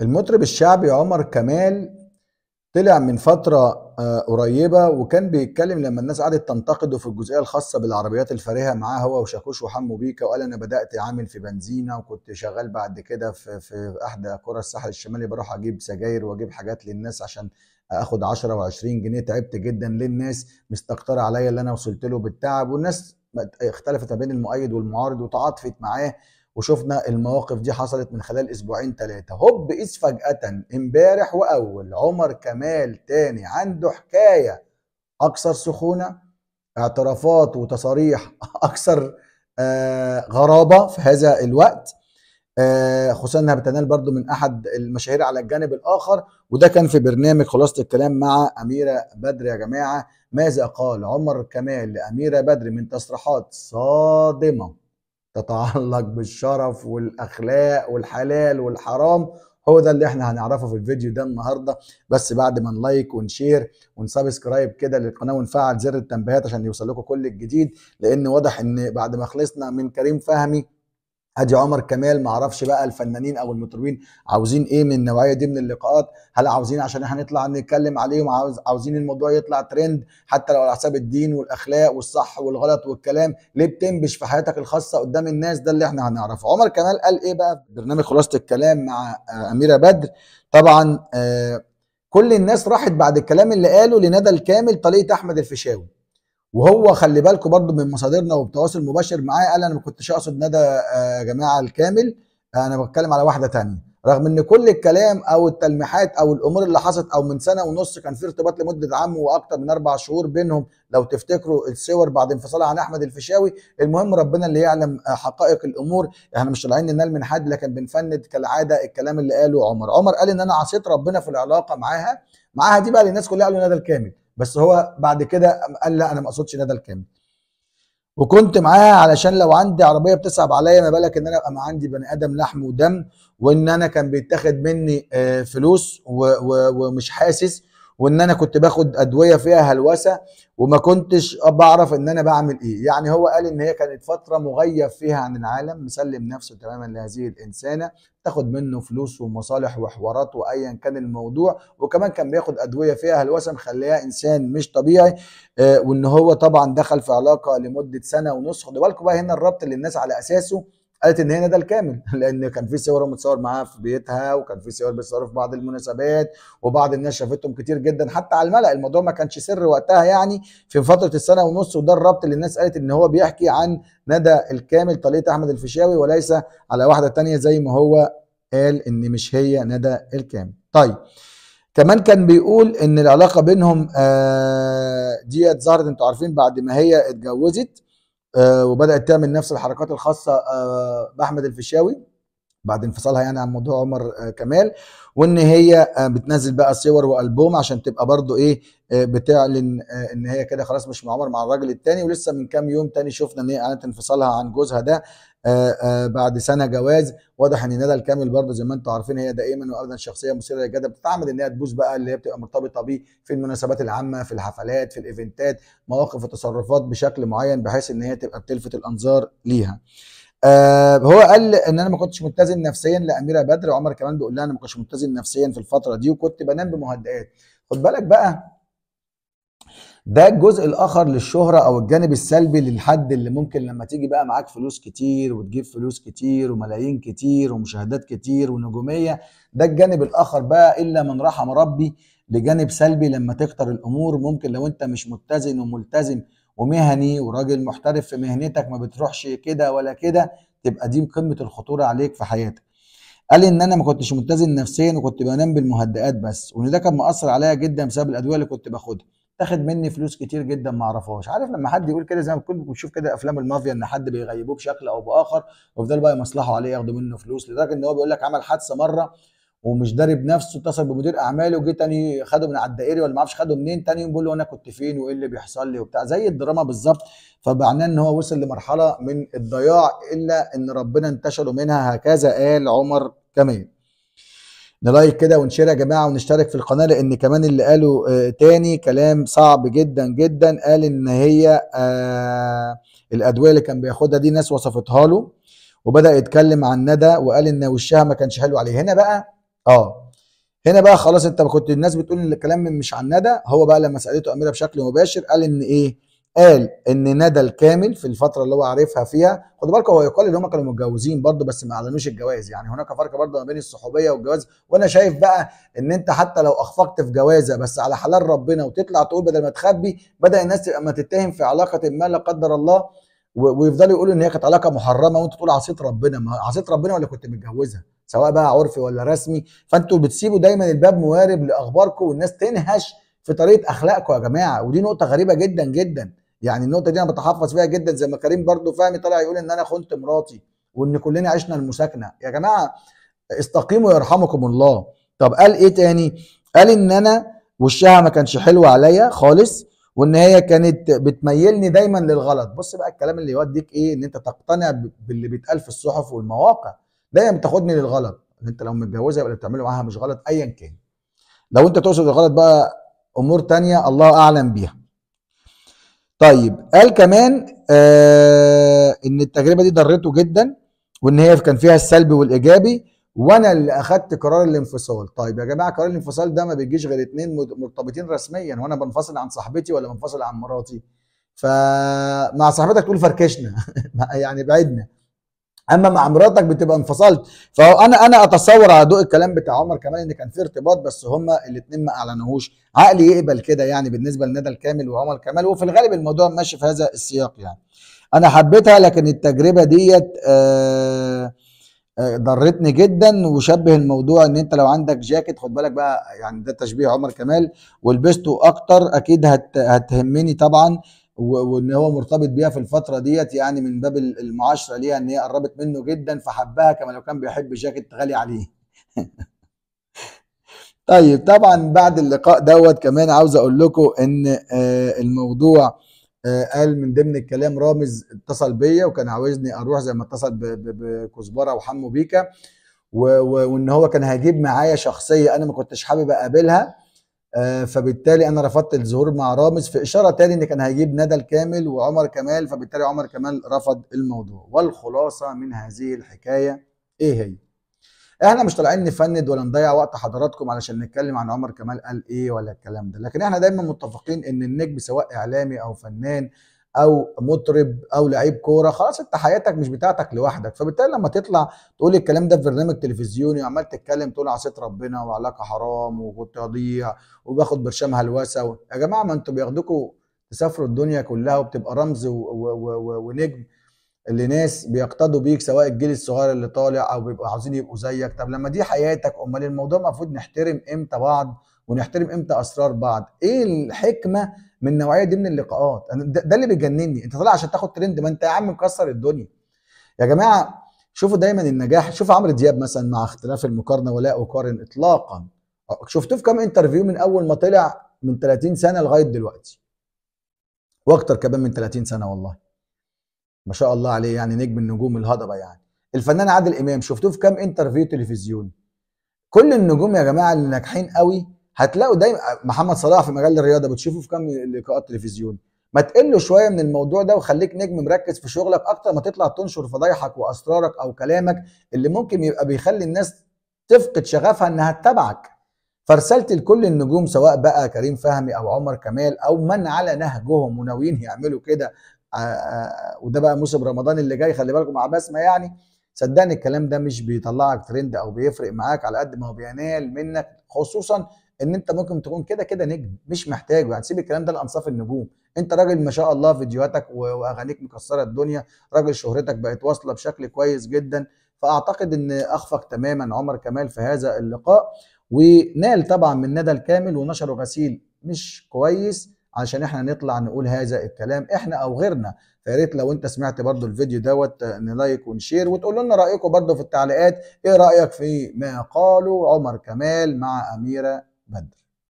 المطرب الشعبي عمر كمال طلع من فترة آه، قريبة وكان بيتكلم لما الناس قعدت تنتقده في الجزئية الخاصة بالعربيات الفارهة معاه هو وشاكوش وحمو بيكا وقال أنا بدأت عامل في بنزينة وكنت شغال بعد كده في, في إحدى قرى الساحل الشمالي بروح أجيب سجاير وأجيب حاجات للناس عشان اخد 10 و20 جنيه تعبت جدا للناس مستقطرة عليا اللي انا وصلت له بالتعب والناس اختلفت ما بين المؤيد والمعارض وتعاطفت معاه وشفنا المواقف دي حصلت من خلال اسبوعين ثلاثه هوب قيس فجاه امبارح واول عمر كمال تاني عنده حكايه اكثر سخونه اعترافات وتصاريح اكثر آه غرابه في هذا الوقت آه خصوصا انها بتنال برضو من احد المشاهير على الجانب الاخر وده كان في برنامج خلاصه الكلام مع اميره بدر يا جماعه ماذا قال عمر كمال لاميره بدر من تصريحات صادمه تتعلق بالشرف والاخلاق والحلال والحرام هو ده اللي احنا هنعرفه في الفيديو ده النهارده بس بعد ما نلايك ونشير ونسبسكرايب كده للقناه ونفعل زر التنبيهات عشان يوصل لكم كل الجديد لان واضح ان بعد ما خلصنا من كريم فهمي ادي عمر كمال معرفش بقى الفنانين او المطربين عاوزين ايه من النوعيه دي من اللقاءات هل عاوزين عشان احنا نطلع نتكلم عليهم عاوز عاوزين الموضوع يطلع ترند حتى لو على حساب الدين والاخلاق والصح والغلط والكلام ليه بتنبش في حياتك الخاصه قدام الناس ده اللي احنا هنعرفه عمر كمال قال ايه بقى في برنامج خلاصه الكلام مع آه، اميره بدر طبعا آه، كل الناس راحت بعد الكلام اللي قاله لندى الكامل طليقه احمد الفيشاوي وهو خلي بالكم برضو من مصادرنا وبتواصل مباشر معاه قال انا ما كنتش اقصد ندى آه، جماعه الكامل انا بتكلم على واحده تانية رغم ان كل الكلام او التلميحات او الامور اللي حصلت او من سنه ونص كان في ارتباط لمده عام واكتر من اربع شهور بينهم لو تفتكروا الصور بعد انفصالها عن احمد الفيشاوي المهم ربنا اللي يعلم آه، حقائق الامور احنا مش طالعين ننال من حد لكن بنفند كالعاده الكلام اللي قاله عمر عمر قال ان انا عصيت ربنا في العلاقه معاها معاها دي بقى اللي الناس كلها قالوا ندى الكامل بس هو بعد كده قال لا انا ما اقصدش ندى الكامل وكنت معاها علشان لو عندي عربيه بتصعب عليا ما بالك ان انا ابقى عندي بني ادم لحم ودم وان انا كان بيتاخد مني آه، فلوس ومش حاسس وان انا كنت باخد ادويه فيها هلوسه وما كنتش بعرف ان انا بعمل ايه يعني هو قال ان هي كانت فتره مغيب فيها عن العالم مسلم نفسه تماما لهذه الانسانه تاخد منه فلوس ومصالح وحوارات وايا كان الموضوع وكمان كان بياخد ادويه فيها هلوسه مخليها انسان مش طبيعي آه وان هو طبعا دخل في علاقه لمده سنه ونص خدوا بالكم بقى هنا الربط اللي الناس على اساسه قالت ان هي ندى الكامل لان كان في صور متصور معاها في بيتها وكان في صور بيتصوروا في بعض المناسبات وبعض الناس شافتهم كتير جدا حتى على الملأ الموضوع ما كانش سر وقتها يعني في فتره السنه ونص وده الربط اللي الناس قالت ان هو بيحكي عن ندى الكامل طليقه احمد الفيشاوي وليس على واحده تانية زي ما هو قال ان مش هي ندى الكامل طيب كمان كان بيقول ان العلاقه بينهم آه ديت ظهرت انتوا عارفين بعد ما هي اتجوزت آه، وبدات تعمل نفس الحركات الخاصه آه، باحمد الفيشاوي بعد انفصالها يعني عن موضوع عمر آه، كمال وان هي بتنزل بقى صور والبوم عشان تبقى برضو ايه بتعلن ان هي كده خلاص مش مع عمر مع الراجل التاني ولسه من كام يوم تاني شفنا ان هي اعلنت انفصالها عن جوزها ده آه، آه، بعد سنه جواز واضح ان ندى الكامل برضه زي ما انتم عارفين هي دائما وابدا شخصيه مثيره للجدل بتتعمد ان هي تبوس بقى اللي هي بتبقى مرتبطه بيه في المناسبات العامه في الحفلات في الايفنتات مواقف وتصرفات بشكل معين بحيث ان هي تبقى بتلفت الانظار ليها آه هو قال ان انا ما كنتش متزن نفسيا لاميره بدر وعمر كمان بيقول لها انا ما كنتش متزن نفسيا في الفتره دي وكنت بنام بمهدئات خد بالك بقى ده الجزء الاخر للشهره او الجانب السلبي للحد اللي ممكن لما تيجي بقى معاك فلوس كتير وتجيب فلوس كتير وملايين كتير ومشاهدات كتير ونجوميه ده الجانب الاخر بقى الا من رحم ربي لجانب سلبي لما تكتر الامور ممكن لو انت مش متزن وملتزم ومهني وراجل محترف في مهنتك ما بتروحش كده ولا كده تبقى دي قمه الخطوره عليك في حياتك قال ان انا ما كنتش متزن نفسيا وكنت بنام بالمهدئات بس وان ده كان مأثر عليا جدا بسبب الادويه اللي كنت باخدها تاخد مني فلوس كتير جدا ما اعرفهاش عارف لما حد يقول كده زي ما كنت بنشوف كده افلام المافيا ان حد بيغيبوه بشكل او باخر ويفضلوا بقى يمصلحوا عليه ياخدوا منه فلوس لدرجه ان هو بيقول لك عمل حادثه مره ومش دارب نفسه اتصل بمدير اعماله جه تاني خده من على الدائري ولا ما اعرفش خده منين تاني يوم بيقول له انا كنت فين وايه اللي بيحصل لي وبتاع زي الدراما بالظبط فمعناه ان هو وصل لمرحله من الضياع الا ان ربنا انتشله منها هكذا قال عمر كمال نلايك كده ونشير يا جماعه ونشترك في القناه لان كمان اللي قاله آه، تاني كلام صعب جدا جدا قال ان هي آه، الادويه اللي كان بياخدها دي ناس وصفتها له وبدا يتكلم عن ندى وقال ان وشها ما كانش حلو عليه هنا بقى اه هنا بقى خلاص انت كنت الناس بتقول ان الكلام مش عن ندى هو بقى لما سالته اميره بشكل مباشر قال ان ايه قال ان ندى الكامل في الفتره اللي هو عارفها فيها خد بالك هو يقال ان هم كانوا متجوزين برضه بس ما اعلنوش الجواز يعني هناك فرق برضه ما بين الصحوبيه والجواز وانا شايف بقى ان انت حتى لو اخفقت في جوازه بس على حلال ربنا وتطلع تقول بدل ما تخبي بدا الناس تبقى ما تتهم في علاقه ما لا قدر الله ويفضلوا يقولوا ان هي كانت علاقه محرمه وانت تقول عصيت ربنا ما عصيت ربنا ولا كنت متجوزها سواء بقى عرفي ولا رسمي فانتوا بتسيبوا دايما الباب موارب لاخباركم والناس تنهش في طريقه اخلاقكم يا جماعه ودي نقطه غريبه جدا جدا يعني النقطه دي انا بتحفظ فيها جدا زي ما كريم برضو فهمي طلع يقول ان انا خنت مراتي وان كلنا عشنا المساكنه يا جماعه استقيموا يرحمكم الله طب قال ايه تاني قال ان انا وشها ما كانش حلو عليا خالص وان هي كانت بتميلني دايما للغلط بص بقى الكلام اللي يوديك ايه ان انت تقتنع باللي بيتقال في الصحف والمواقع دايما بتاخدني للغلط ان انت لو متجوزه اللي بتعمله معاها مش غلط ايا كان لو انت تقصد الغلط بقى امور تانية الله اعلم بيها طيب قال كمان آه ان التجربه دي ضرته جدا وان هي كان فيها السلبي والايجابي وانا اللي اخدت قرار الانفصال طيب يا جماعه قرار الانفصال ده ما بيجيش غير اتنين مرتبطين رسميا وانا بنفصل عن صاحبتي ولا بنفصل عن مراتي فمع صاحبتك تقول فركشنا يعني بعدنا اما مع مراتك بتبقى انفصلت فانا انا اتصور على ضوء الكلام بتاع عمر كمان ان كان في ارتباط بس هما الاثنين ما اعلنوهوش عقلي يقبل كده يعني بالنسبه لندى الكامل وعمر كمال وفي الغالب الموضوع ماشي في هذا السياق يعني انا حبيتها لكن التجربه ديت آه، آه، ضرتني جدا وشبه الموضوع ان انت لو عندك جاكيت خد بالك بقى يعني ده تشبيه عمر كمال ولبسته اكتر اكيد هت هتهمني طبعا وان هو مرتبط بيها في الفتره ديت يعني من باب المعاشره ليها ان هي قربت منه جدا فحبها كما لو كان بيحب جاكيت غالي عليه طيب طبعا بعد اللقاء دوت كمان عاوز اقول لكم ان آه، الموضوع آه، قال من ضمن الكلام رامز اتصل بيا وكان عاوزني اروح زي ما اتصل بكزبره وحمو بيكا وان هو كان هيجيب معايا شخصيه انا ما كنتش حابب اقابلها آه، فبالتالي انا رفضت الظهور مع رامز في اشاره تاني ان كان هيجيب ندى الكامل وعمر كمال فبالتالي عمر كمال رفض الموضوع والخلاصه من هذه الحكايه ايه هي احنا مش طالعين نفند ولا نضيع وقت حضراتكم علشان نتكلم عن عمر كمال قال ايه ولا الكلام ده لكن احنا دايما متفقين ان النجم سواء اعلامي او فنان او مطرب او لعيب كوره خلاص انت حياتك مش بتاعتك لوحدك فبالتالي لما تطلع تقول الكلام ده في برنامج تلفزيوني وعمال تتكلم تقول عصيت ربنا وعلاقه حرام وكنت اضيع وباخد برشام هلوسه و... يا جماعه ما انتوا بياخدوكوا تسافروا الدنيا كلها وبتبقى رمز و... و... و... ونجم لناس بيقتدوا بيك سواء الجيل الصغير اللي طالع او بيبقوا عاوزين يبقوا زيك طب لما دي حياتك امال الموضوع المفروض نحترم امتى بعض ونحترم امتى اسرار بعض ايه الحكمه من النوعيه دي من اللقاءات ده, ده اللي بيجنني انت طالع عشان تاخد ترند ما انت يا عم مكسر الدنيا يا جماعه شوفوا دايما النجاح شوف عمرو دياب مثلا مع اختلاف المقارنه ولا اقارن اطلاقا شفتوه في كام انترفيو من اول ما طلع من 30 سنه لغايه دلوقتي واكتر كمان من 30 سنه والله ما شاء الله عليه يعني نجم النجوم الهضبه يعني الفنان عادل امام شفتوه في كام انترفيو تلفزيوني كل النجوم يا جماعه اللي ناجحين قوي هتلاقوا دايما محمد صلاح في مجال الرياضه بتشوفه في كام لقاءات تلفزيوني ما تقله شويه من الموضوع ده وخليك نجم مركز في شغلك اكتر ما تطلع تنشر فضايحك واسرارك او كلامك اللي ممكن يبقى بيخلي الناس تفقد شغفها انها تتابعك فرسلت لكل النجوم سواء بقى كريم فهمي او عمر كمال او من على نهجهم وناويين يعملوا كده آه، آه، وده بقى موسم رمضان اللي جاي خلي بالكم مع بسمه يعني صدقني الكلام ده مش بيطلعك ترند او بيفرق معاك على قد ما هو بينال منك خصوصا ان انت ممكن تكون كده كده نجم مش محتاجه يعني سيب الكلام ده لانصاف النجوم انت راجل ما شاء الله فيديوهاتك واغانيك مكسره الدنيا راجل شهرتك بقت واصله بشكل كويس جدا فاعتقد ان اخفق تماما عمر كمال في هذا اللقاء ونال طبعا من ندى الكامل ونشره غسيل مش كويس عشان احنا نطلع نقول هذا الكلام احنا او غيرنا فيا ريت لو انت سمعت برضو الفيديو دوت نلايك ونشير وتقولوا لنا رايكم برضو في التعليقات ايه رايك في ما قالوا عمر كمال مع اميره bendir.